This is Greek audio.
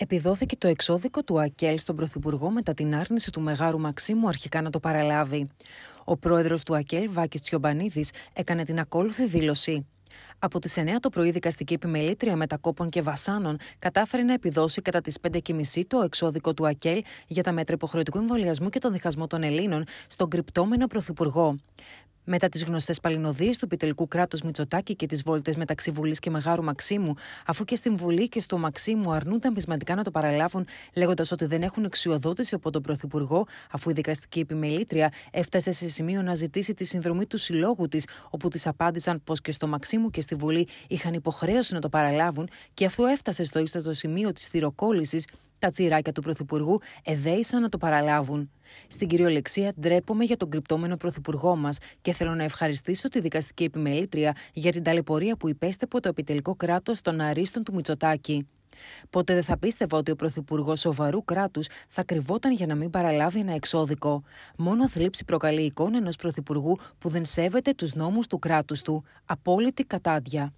Επιδόθηκε το εξώδικο του ΑΚΕΛ στον Πρωθυπουργό μετά την άρνηση του Μεγάρου Μαξίμου αρχικά να το παραλάβει. Ο πρόεδρος του ΑΚΕΛ, Βάκης Τσιομπανίδης, έκανε την ακόλουθη δήλωση. Από τις 9 το πρωί, δικαστική επιμελήτρια μετακόπων και βασάνων κατάφερε να επιδώσει κατά τις 5.30 το εξώδικο του ΑΚΕΛ για τα μέτρα υποχρεωτικού εμβολιασμού και τον διχασμό των Ελλήνων στον κρυπτόμενο Πρωθυπουργό. Μετά τις γνωστές παλινοδίες του επιτελικού κράτους Μητσοτάκη και τις βόλτες μεταξύ Βουλής και Μεγάρου Μαξίμου, αφού και στην Βουλή και στο Μαξίμου αρνούνταν πεισματικά να το παραλάβουν, λέγοντας ότι δεν έχουν αξιοδότηση από τον Πρωθυπουργό, αφού η δικαστική επιμελήτρια έφτασε σε σημείο να ζητήσει τη συνδρομή του συλλόγου της, όπου της απάντησαν πως και στο Μαξίμου και στη Βουλή είχαν υποχρέωση να το παραλάβουν, και αφού έφτασε στο ίστατο σημείο της θηροκόλληση, τα τσιράκια του Πρωθυπουργού εδέησαν να το παραλάβουν. Στην κυριολεξία, ντρέπομαι για τον κρυπτόμενο Πρωθυπουργό μας και θέλω να ευχαριστήσω τη δικαστική επιμελήτρια για την ταλαιπωρία που από το επιτελικό κράτος των αρίστων του Μητσοτάκη. Ποτέ δεν θα πίστευα ότι ο Πρωθυπουργός σοβαρού κράτους θα κρυβόταν για να μην παραλάβει ένα εξώδικο. Μόνο θλίψη προκαλεί εικόνα ενός Πρωθυπουργού που δεν σέβεται τους νόμους του κράτους του. Απόλυτη κατάδια.